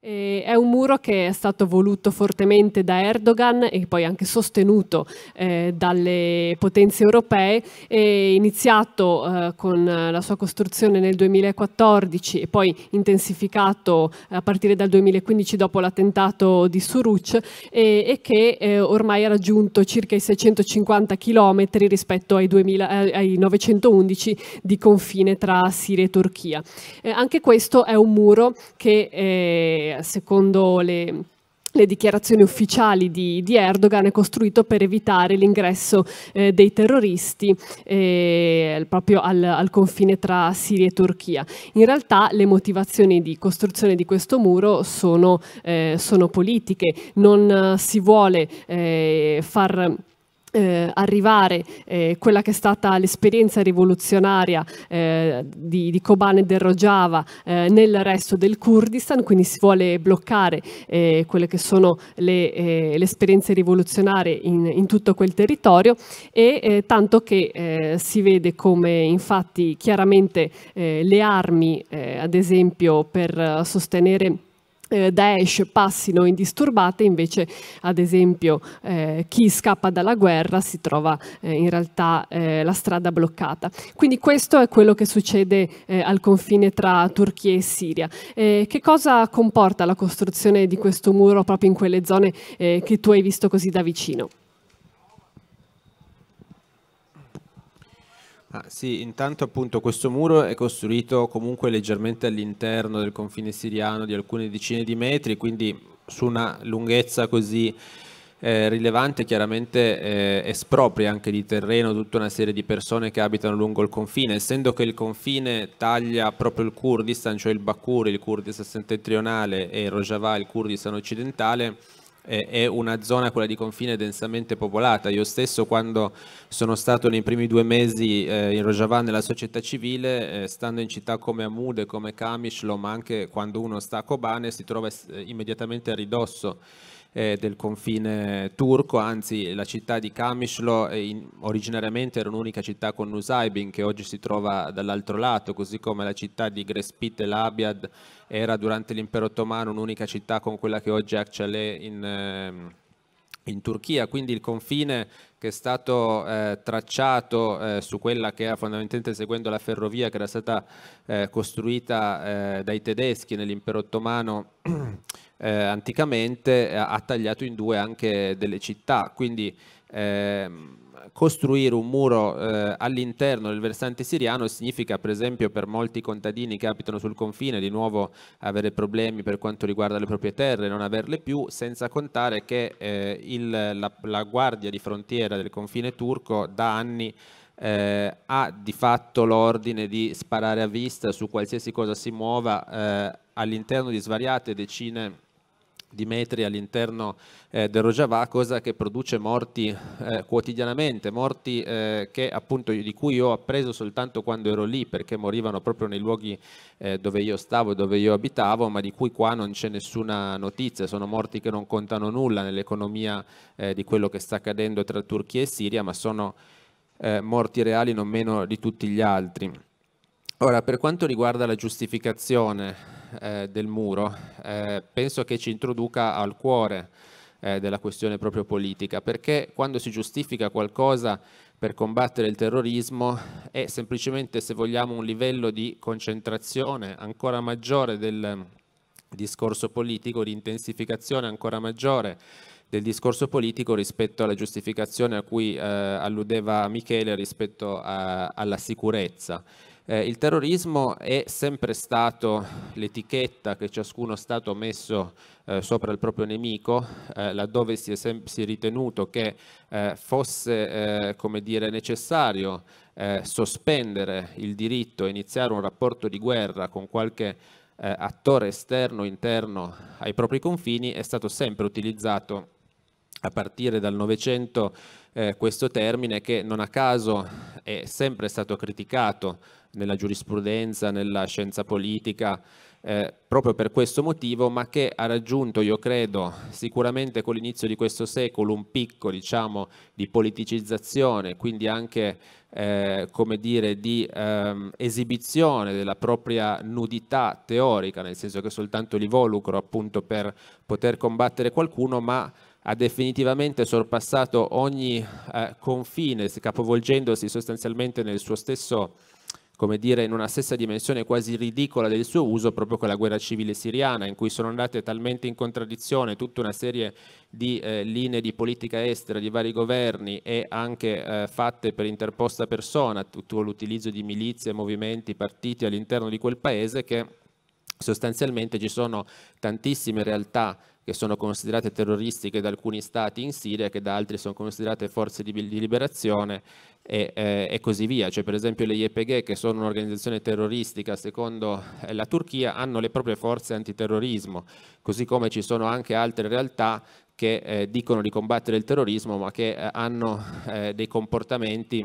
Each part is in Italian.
Eh, è un muro che è stato voluto fortemente da Erdogan e poi anche sostenuto eh, dalle potenze europee, eh, iniziato con la sua costruzione nel 2014 e poi intensificato eh, a partire dal 2015 dopo l'attentato di Suruc e che eh, ormai ha raggiunto circa i 650 km rispetto ai, 2000, eh, ai 911 di confine tra Siria e Turchia. anche questo è un muro che secondo le le dichiarazioni ufficiali di, di, Erdogan è costruito per evitare l'ingresso eh, dei terroristi eh, proprio al, al, confine tra Siria e Turchia. In realtà le motivazioni di costruzione di questo muro sono, eh, sono politiche, non eh, si vuole eh, far eh, arrivare eh, quella che è stata l'esperienza rivoluzionaria eh, di, di Kobane e del Rojava eh, nel resto del Kurdistan, quindi si vuole bloccare eh, quelle che sono le, eh, le esperienze rivoluzionarie in, in, tutto quel territorio e tanto che si vede come infatti chiaramente le armi, ad esempio per sostenere eh, Daesh passino indisturbate, invece ad esempio eh, chi scappa dalla guerra si trova eh, in realtà eh, la strada bloccata. Quindi questo è quello che succede eh, al confine tra Turchia e Siria. Eh, che cosa comporta la costruzione di questo muro proprio in quelle zone che tu hai visto così da vicino? Ah, sì, intanto appunto questo muro è costruito comunque leggermente all'interno del confine siriano di alcune decine di metri, quindi su una lunghezza così eh, rilevante chiaramente eh, espropria anche di terreno tutta una serie di persone che abitano lungo il confine, essendo che il confine taglia proprio il Kurdistan, cioè il Bakur, il Kurdistan settentrionale e il Rojava, il Kurdistan occidentale, è una zona, quella di confine, densamente popolata. Io stesso quando sono stato nei primi due mesi eh, in Rojava nella società civile, eh, stando in città come Amude, come Kamishlo, ma anche quando uno sta a Kobane si trova eh, immediatamente a ridosso eh, del confine turco, anzi la città di Kamishlo eh, in, originariamente era un'unica città con Nusaybin che oggi si trova dall'altro lato, così come la città di Grespit e Labiad era durante l'impero ottomano un'unica città con quella che oggi è Akchaleh in... Eh, in Turchia, quindi il confine che è stato eh, tracciato eh, su quella che era fondamentalmente seguendo la ferrovia che era stata eh, costruita eh, dai tedeschi nell'impero ottomano eh, anticamente, eh, ha tagliato in due anche delle città, quindi Ehm, costruire un muro eh, all'interno del versante siriano significa per esempio per molti contadini che abitano sul confine di nuovo avere problemi per quanto riguarda le proprie terre, non averle più, senza contare che eh, il, la, la, guardia di frontiera del confine turco da anni eh, ha di fatto l'ordine di sparare a vista su qualsiasi cosa si muova eh, all'interno di svariate decine di di metri all'interno eh, del Rojava, cosa che produce morti eh, quotidianamente, morti eh, che, appunto, di cui ho appreso soltanto quando ero lì, perché morivano proprio nei luoghi eh, dove io stavo e dove io abitavo, ma di cui qua non c'è nessuna notizia, sono morti che non contano nulla nell'economia eh, di quello che sta accadendo tra Turchia e Siria, ma sono eh, morti reali non meno di tutti gli altri. Ora, per quanto riguarda la giustificazione eh, del muro eh, penso che ci introduca al cuore eh, della questione proprio politica, perché quando si giustifica qualcosa per combattere il terrorismo è semplicemente, se vogliamo, un livello di concentrazione ancora maggiore del discorso politico, di intensificazione ancora maggiore del discorso politico rispetto alla giustificazione a cui eh, alludeva Michele rispetto a, alla sicurezza. Eh, il terrorismo è sempre stato l'etichetta che ciascuno Stato ha messo eh, sopra il proprio nemico, eh, laddove si è, si è, ritenuto che eh, fosse eh, dire, necessario eh, sospendere il diritto e iniziare un rapporto di guerra con qualche attore esterno o interno ai propri confini, è stato sempre utilizzato a partire dal Novecento eh, questo termine che non a caso è sempre stato criticato nella giurisprudenza, nella scienza politica, eh, proprio per questo motivo, ma che ha raggiunto, io credo, sicuramente con l'inizio di questo secolo un picco diciamo, di politicizzazione, quindi anche eh, come dire, di ehm, esibizione della propria nudità teorica, nel senso che soltanto l'involucro appunto per poter combattere qualcuno, ma ha definitivamente sorpassato ogni eh, confine, capovolgendosi sostanzialmente nel suo stesso come dire, in una stessa dimensione quasi ridicola del suo uso proprio con la guerra civile siriana, in cui sono andate talmente in contraddizione tutta una serie di eh, linee di politica estera di vari governi e anche eh, fatte per interposta persona, tutto l'utilizzo di milizie, movimenti, partiti all'interno di quel paese che sostanzialmente ci sono tantissime realtà che sono considerate terroristiche da alcuni stati in Siria, che da altri sono considerate forze di, di liberazione e, eh, e, così via. Cioè, per esempio le YPG, che sono un'organizzazione terroristica secondo eh, la Turchia, hanno le proprie forze antiterrorismo, così come ci sono anche altre realtà che eh, dicono di combattere il terrorismo ma che eh, hanno eh, dei comportamenti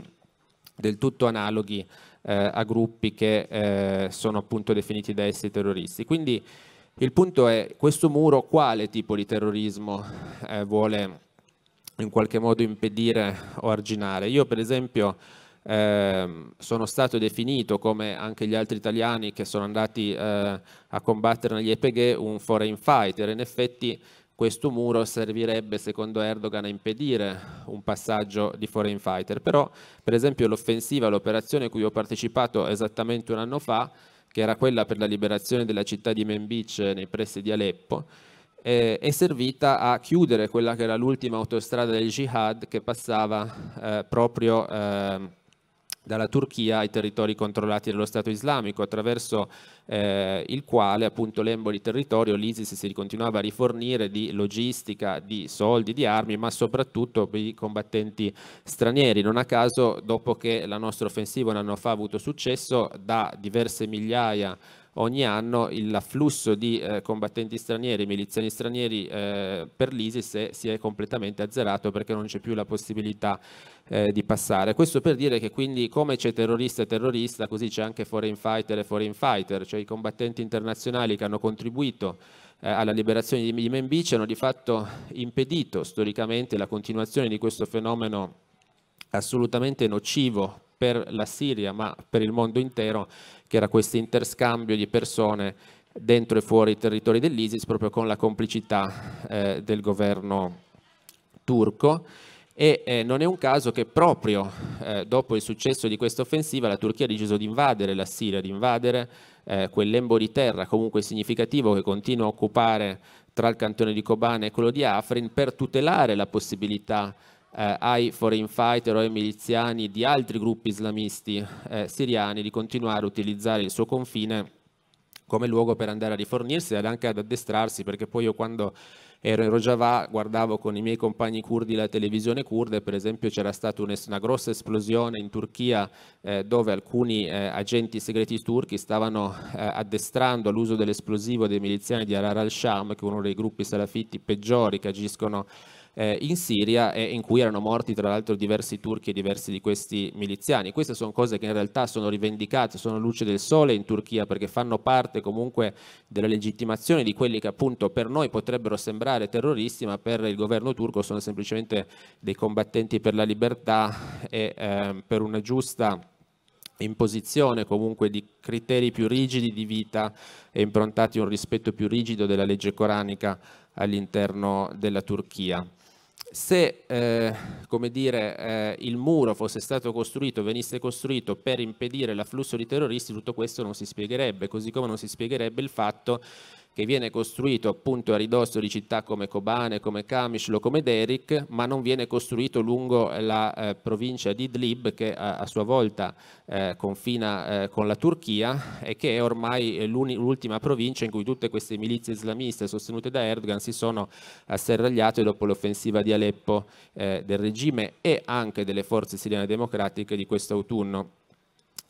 del tutto analoghi eh, a gruppi che sono appunto definiti da essi terroristi. Quindi, il punto è questo muro quale tipo di terrorismo eh, vuole in qualche modo impedire o arginare. Io per esempio eh, sono stato definito come anche gli altri italiani che sono andati eh, a combattere negli Epeghe un foreign fighter, in effetti questo muro servirebbe secondo Erdogan a impedire un passaggio di foreign fighter, però per esempio l'offensiva, l'operazione a cui ho partecipato esattamente un anno fa, che era quella per la liberazione della città di Membice eh, nei pressi di Aleppo, eh, è servita a chiudere quella che era l'ultima autostrada del jihad che passava eh, proprio ehm, dalla Turchia ai territori controllati dallo Stato islamico, attraverso eh, il quale appunto l'emboli territorio, l'ISIS si continuava a rifornire di logistica, di soldi, di armi, ma soprattutto di combattenti stranieri. Non a caso, dopo che la nostra offensiva un anno fa ha avuto successo, da diverse migliaia ogni anno l'afflusso di eh, combattenti stranieri, miliziani stranieri eh, per l'ISIS si è completamente azzerato perché non c'è più la possibilità eh, di passare. Questo per dire che quindi come c'è terrorista e terrorista, così c'è anche foreign fighter e foreign fighter, cioè i combattenti internazionali che hanno contribuito eh, alla liberazione di Membice hanno di fatto impedito storicamente la continuazione di questo fenomeno assolutamente nocivo per la Siria ma per il mondo intero, che era questo interscambio di persone dentro e fuori i territori dell'ISIS proprio con la complicità eh, del governo turco e eh, non è un caso che proprio eh, dopo il successo di questa offensiva la Turchia ha deciso di invadere la Siria, di invadere eh, quel lembo di terra comunque significativo che continua a occupare tra il cantone di Kobane e quello di Afrin per tutelare la possibilità eh, ai foreign fighter o ai miliziani di altri gruppi islamisti eh, siriani di continuare a utilizzare il suo confine come luogo per andare a rifornirsi ed anche ad addestrarsi, perché poi io quando ero in Rojava guardavo con i miei compagni curdi la televisione kurda e per esempio c'era stata una grossa esplosione in Turchia eh, dove alcuni eh, agenti segreti turchi stavano eh, addestrando all'uso dell'esplosivo dei miliziani di Arar al-Sham, che è uno dei gruppi salafiti peggiori che agiscono eh, in Siria e in cui erano morti tra l'altro diversi turchi e diversi di questi miliziani. Queste sono cose che in realtà sono rivendicate, sono luce del sole in Turchia perché fanno parte comunque della legittimazione di quelli che appunto per noi potrebbero sembrare terroristi ma per il governo turco sono semplicemente dei combattenti per la libertà e eh, per una giusta imposizione comunque di criteri più rigidi di vita e improntati a un rispetto più rigido della legge coranica all'interno della Turchia se eh, dire, eh, il muro fosse stato costruito, venisse costruito per impedire l'afflusso di terroristi, tutto questo non si spiegherebbe, così come non si spiegherebbe il fatto che viene costruito appunto a ridosso di città come Kobane, come Kamishlo, come Derik, ma non viene costruito lungo la eh, provincia di Idlib che a, a sua volta eh, confina eh, con la Turchia e che è ormai l'ultima provincia in cui tutte queste milizie islamiste sostenute da Erdogan si sono asserragliate dopo l'offensiva di Aleppo eh, del regime e anche delle forze siriane democratiche di quest'autunno.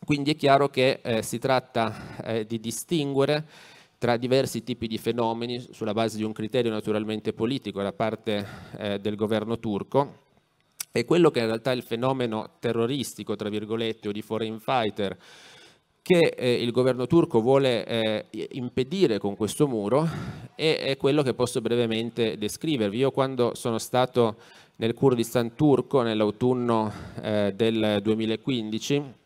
Quindi è chiaro che eh, si tratta eh, di distinguere tra diversi tipi di fenomeni sulla base di un criterio naturalmente politico da parte eh, del governo turco e quello che in realtà è il fenomeno terroristico, tra virgolette, o di foreign fighter che eh, il governo turco vuole eh, impedire con questo muro e è quello che posso brevemente descrivervi. Io quando sono stato nel Kurdistan turco nell'autunno eh, del 2015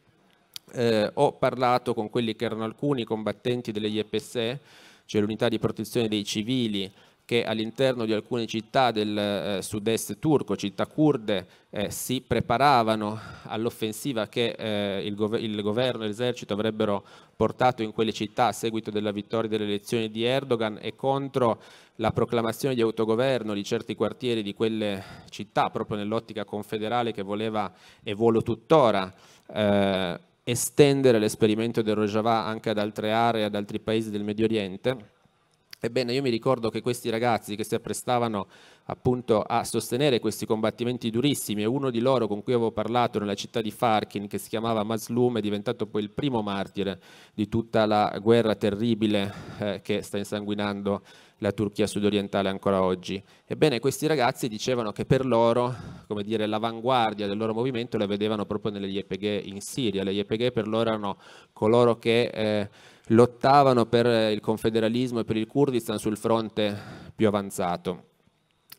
eh, ho parlato con quelli che erano alcuni combattenti delle IEPSE, cioè l'unità di protezione dei civili, che all'interno di alcune città del eh, sud-est turco, città kurde, eh, si preparavano all'offensiva che eh, il, gov- il, governo e l'esercito avrebbero portato in quelle città a seguito della vittoria delle elezioni di Erdogan e contro la proclamazione di autogoverno di certi quartieri di quelle città, proprio nell'ottica confederale che voleva e vuole tuttora eh, estendere l'esperimento del Rojava anche ad altre aree, ad altri paesi del Medio Oriente. Ebbene, io mi ricordo che questi ragazzi che si apprestavano appunto a sostenere questi combattimenti durissimi e uno di loro con cui avevo parlato nella città di Farkin, che si chiamava Maslum, è diventato poi il primo martire di tutta la guerra terribile eh, che sta insanguinando la Turchia sudorientale ancora oggi. Ebbene, questi ragazzi dicevano che per loro, come dire, l'avanguardia del loro movimento la vedevano proprio nelle YPG in Siria. Le YPG per loro erano coloro che eh, lottavano per eh, il confederalismo e per il Kurdistan sul fronte più avanzato.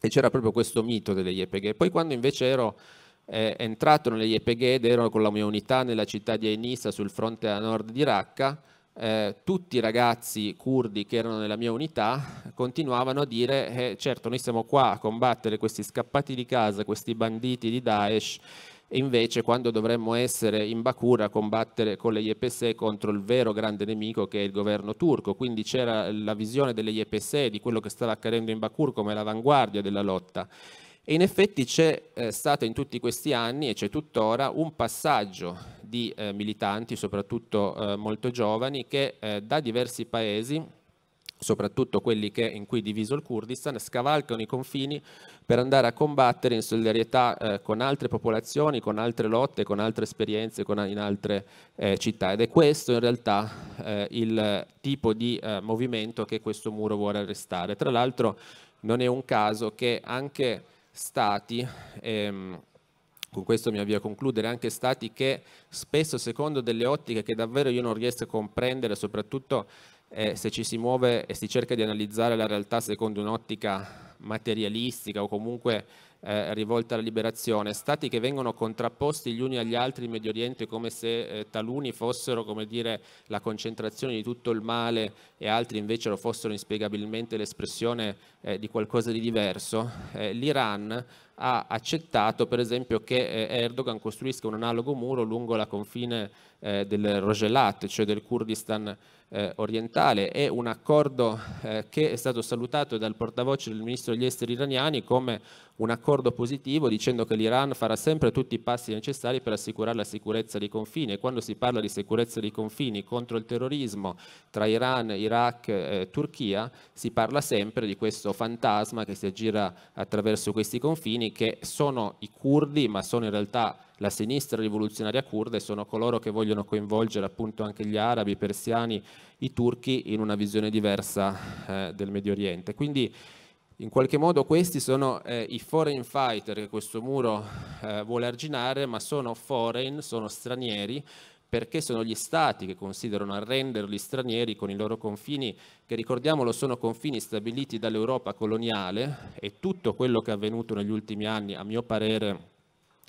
E c'era proprio questo mito delle YPG. Poi quando invece ero eh, entrato nelle YPG ed ero con la mia unità nella città di Enissa sul fronte a nord di Raqqa, eh, tutti i ragazzi curdi che erano nella mia unità continuavano a dire eh, certo noi siamo qua a combattere questi scappati di casa, questi banditi di Daesh e invece quando dovremmo essere in Bakur a combattere con le YPSE contro il vero grande nemico che è il governo turco, quindi c'era la visione delle YPSE di quello che stava accadendo in Bakur come l'avanguardia della lotta e in effetti c'è eh, stato in tutti questi anni e c'è tuttora un passaggio di eh, militanti, soprattutto eh, molto giovani, che eh, da diversi paesi, soprattutto quelli che, in cui è diviso il Kurdistan, scavalcano i confini per andare a combattere in solidarietà eh, con altre popolazioni, con altre lotte, con altre esperienze, con, in altre eh, città. Ed è questo in realtà il tipo di movimento che questo muro vuole arrestare. Tra l'altro non è un caso che anche stati, ehm, con questo mi avvio a concludere, anche stati che spesso secondo delle ottiche che davvero io non riesco a comprendere, soprattutto eh, se ci si muove e si cerca di analizzare la realtà secondo un'ottica materialistica o comunque eh, rivolta alla liberazione, stati che vengono contrapposti gli uni agli altri in Medio Oriente come se eh, taluni fossero come dire, la concentrazione di tutto il male e altri invece lo fossero inspiegabilmente l'espressione eh, di qualcosa di diverso, eh, l'Iran ha accettato per esempio che eh, Erdogan costruisca un analogo muro lungo la confine del Rojelat, cioè del Kurdistan eh, orientale è un accordo eh, che è stato salutato dal portavoce del ministro degli esteri iraniani come un accordo positivo dicendo che l'Iran farà sempre tutti i passi necessari per assicurare la sicurezza dei confini e quando si parla di sicurezza dei confini contro il terrorismo tra Iran, Iraq e eh, Turchia si parla sempre di questo fantasma che si aggira attraverso questi confini che sono i curdi ma sono in realtà la sinistra rivoluzionaria kurda e sono coloro che vogliono coinvolgere appunto anche gli arabi, i persiani, i turchi in una visione diversa eh, del Medio Oriente. Quindi in qualche modo questi sono eh, i foreign fighter che questo muro eh, vuole arginare, ma sono foreign, sono stranieri, perché sono gli stati che considerano arrenderli stranieri con i loro confini, che ricordiamolo sono confini stabiliti dall'Europa coloniale e tutto quello che è avvenuto negli ultimi anni, a mio parere,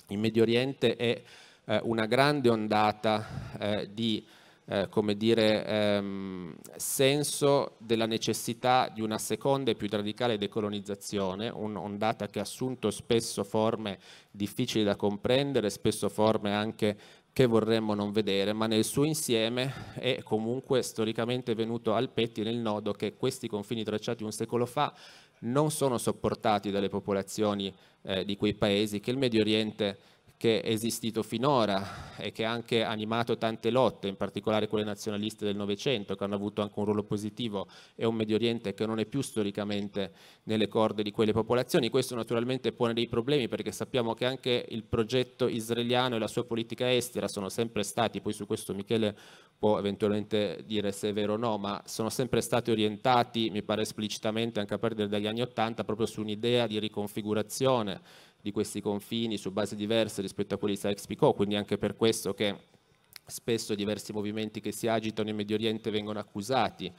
in Medio Oriente è eh, una grande ondata eh, di eh, come dire, ehm, senso della necessità di una seconda e più radicale decolonizzazione, un'ondata che ha assunto spesso forme difficili da comprendere, spesso forme anche che vorremmo non vedere, ma nel suo insieme è comunque storicamente venuto al pettine nel nodo che questi confini tracciati un secolo fa non sono sopportati dalle popolazioni eh, di quei paesi che il Medio Oriente che è esistito finora e che ha anche animato tante lotte, in particolare quelle nazionaliste del Novecento, che hanno avuto anche un ruolo positivo, e un Medio Oriente che non è più storicamente nelle corde di quelle popolazioni. Questo naturalmente pone dei problemi perché sappiamo che anche il progetto israeliano e la sua politica estera sono sempre stati, poi su questo Michele può eventualmente dire se è vero o no, ma sono sempre stati orientati, mi pare esplicitamente, anche a partire dagli anni Ottanta, proprio su un'idea di riconfigurazione di questi confini su basi diverse rispetto a quelli di Sykes-Picot, quindi anche per questo che spesso diversi movimenti che si agitano in Medio Oriente vengono accusati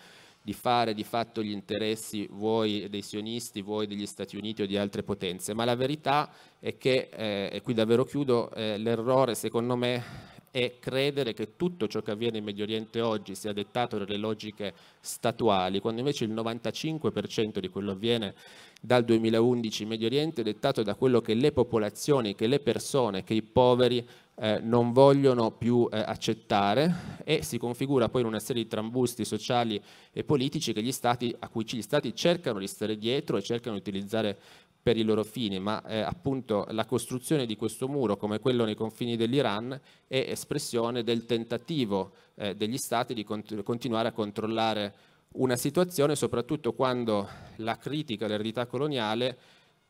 di fare di fatto gli interessi vuoi dei sionisti, vuoi degli Stati Uniti o di altre potenze, ma la verità è che, eh, e qui davvero chiudo, eh, l'errore secondo me e credere che tutto ciò che avviene in Medio Oriente oggi sia dettato dalle logiche statuali, quando invece il 95% di quello avviene dal 2011 in Medio Oriente è dettato da quello che le popolazioni, che le persone, che i poveri eh, non vogliono più eh, accettare e si configura poi in una serie di trambusti sociali e politici gli stati, a cui gli stati cercano di stare dietro e cercano di utilizzare per i loro fini, ma eh, appunto la costruzione di questo muro come quello nei confini dell'Iran è espressione del tentativo eh, degli stati di cont- continuare a controllare una situazione, soprattutto quando la critica all'eredità coloniale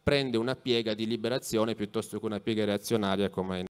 prende una piega di liberazione piuttosto che una piega reazionaria come in